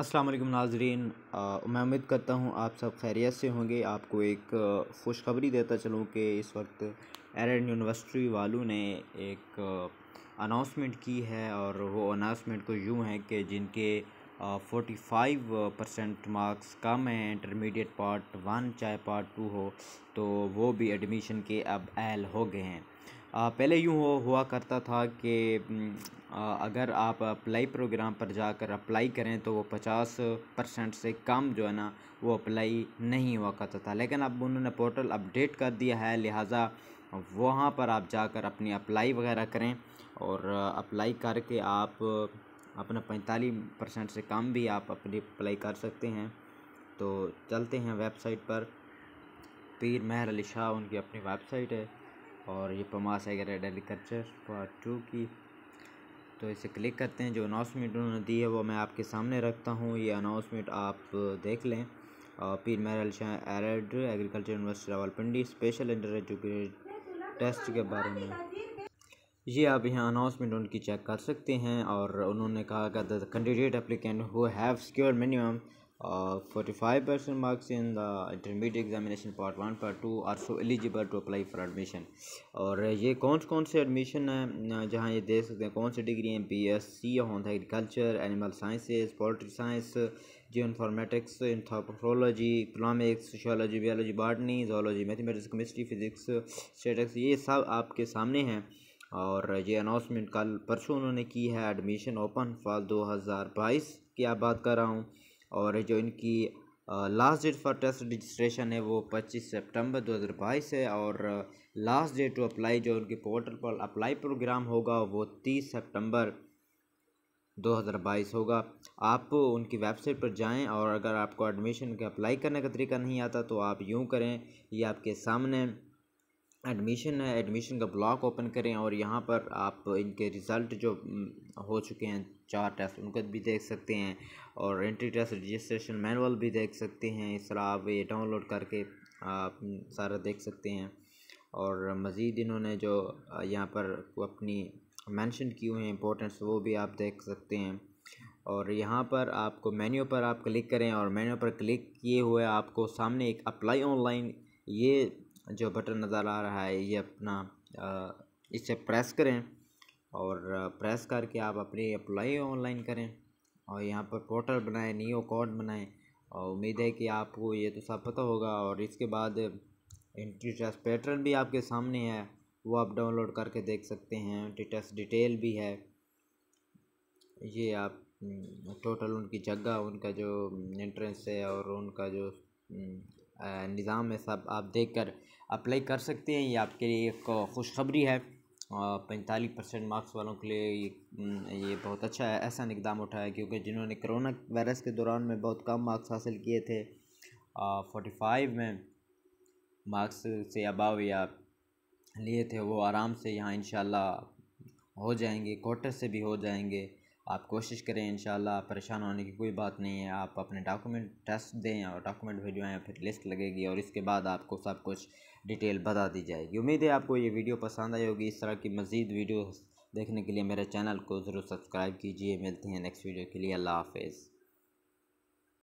अस्सलाम वालेकुम नाजरीन मैं उम्मीद करता हूँ आप सब खैरियत से होंगे आपको एक खुशखबरी देता चलूँ कि इस वक्त एरन यूनिवर्सिटी वालों ने एक अनाउंसमेंट की है और वो अनाउंसमेंट को तो यूँ है कि जिनके फोर्टी फाइव परसेंट मार्क्स कम हैं इंटरमीडिएट पार्ट वन चाहे पार्ट टू हो तो वो भी एडमिशन के अब अहल हो गए हैं पहले यूँ हो हुआ करता था कि अगर आप अप्लाई प्रोग्राम पर जाकर अप्लाई करें तो वो पचास परसेंट से कम जो है ना वो अप्लाई नहीं हुआ करता था लेकिन अब उन्होंने पोर्टल अपडेट कर दिया है लिहाजा वहाँ पर आप जाकर अपनी अप्लाई वगैरह करें और अप्लाई करके आप अपना पैंतालीस परसेंट से कम भी आप अपनी अप्लाई कर सकते हैं तो चलते हैं वेबसाइट पर पीर महर अली शाह उनकी अपनी वेबसाइट है और ये PMAS Arid Agriculture part two की तो इसे क्लिक करते हैं जो अनाउंसमेंट उन्होंने दी है वो मैं आपके सामने रखता हूँ ये अनाउंसमेंट आप देख लें Pir Mehr Ali Shah Arid Agriculture University Rawalpindi special inter educate test के बारे में ये आप यहाँ अनाउंसमेंट उनकी चेक कर सकते हैं और उन्होंने कहा कि candidate applicant who have secure minimum five uh, percent marks in the intermediate examination part one part two are so eligible to apply for admission और ये कौन कौन से एडमिशन हैं जहाँ ये दे सकते हैं कौन सी डिग्री हैं बी एस सी है agriculture animal sciences poultry science geo informatics anthropology economics sociology biology botany zoology mathematics chemistry physics statistics ये सब आपके सामने हैं और ये अनाउंसमेंट कल परसों उन्होंने की है एडमिशन ओपन फॉर 2022 की आप बात कर रहा हूँ और जो इनकी last date for test registration है वो पच्चीस सितंबर 2022 है और लास्ट डेट टू अप्लाई जो उनके पोर्टल पर अप्लाई प्रोग्राम होगा वो तीस सितंबर 2022 होगा आप उनकी वेबसाइट पर जाएं और अगर आपको एडमिशन के अप्लाई करने का तरीका नहीं आता तो आप यूँ करें ये आपके सामने एडमिशन है एडमिशन का ब्लॉक ओपन करें और यहाँ पर आप इनके रिज़ल्ट जो हो चुके हैं चार टेस्ट उनको भी देख सकते हैं और एंट्री टेस्ट रजिस्ट्रेशन मैनुअल भी देख सकते हैं इस तरह आप ये डाउनलोड करके आप सारा देख सकते हैं और मज़ीद इन्होंने जो यहाँ पर अपनी मेंशन की हुई हैं इम्पोर्टेंस वो भी आप देख सकते हैं और यहाँ पर आपको मेन्यू पर आप क्लिक करें और मेन्यू पर क्लिक किए हुए आपको सामने एक अप्लाई ऑनलाइन ये जो बटन नज़र आ रहा है ये अपना इसे प्रेस करें और प्रेस करके आप अपनी अप्लाई ऑनलाइन करें और यहाँ पर पोर्टल बनाएं न्यू अकाउंट बनाएं और उम्मीद है कि आपको ये तो सब पता होगा और इसके बाद एंट्री टेस्ट पैटर्न भी आपके सामने है वो आप डाउनलोड करके देख सकते हैं एंट्री टेस्ट डिटेल भी है ये आप टोटल उनकी जगह उनका जो एंट्रेंस है और उनका जो निज़ाम है सब आप देख कर अप्लाई कर सकते हैं ये आपके लिए एक खुशखबरी है पैंतालीस परसेंट मार्क्स वालों के लिए ये बहुत अच्छा है ऐसा इकदाम उठाया क्योंकि जिन्होंने करोना वायरस के दौरान में बहुत कम मार्क्स हासिल किए थे फोर्टी फाइव में मार्क्स से अबाव या लिए थे वो आराम से यहाँ इन हो जाएंगे क्वार्टर से भी हो जाएंगे आप कोशिश करें इन परेशान होने की कोई बात नहीं है आप अपने डॉक्यूमेंट टेस्ट दें और डॉक्यूमेंट भिजवाएँ फिर लिस्ट लगेगी और इसके बाद आपको सब कुछ डिटेल बता दी जाएगी उम्मीद है आपको ये वीडियो पसंद आई होगी इस तरह की मज़ीद वीडियो देखने के लिए मेरे चैनल को ज़रूर सब्सक्राइब कीजिए मिलती हैं नेक्स्ट वीडियो के लिए अल्लाह हाफिज़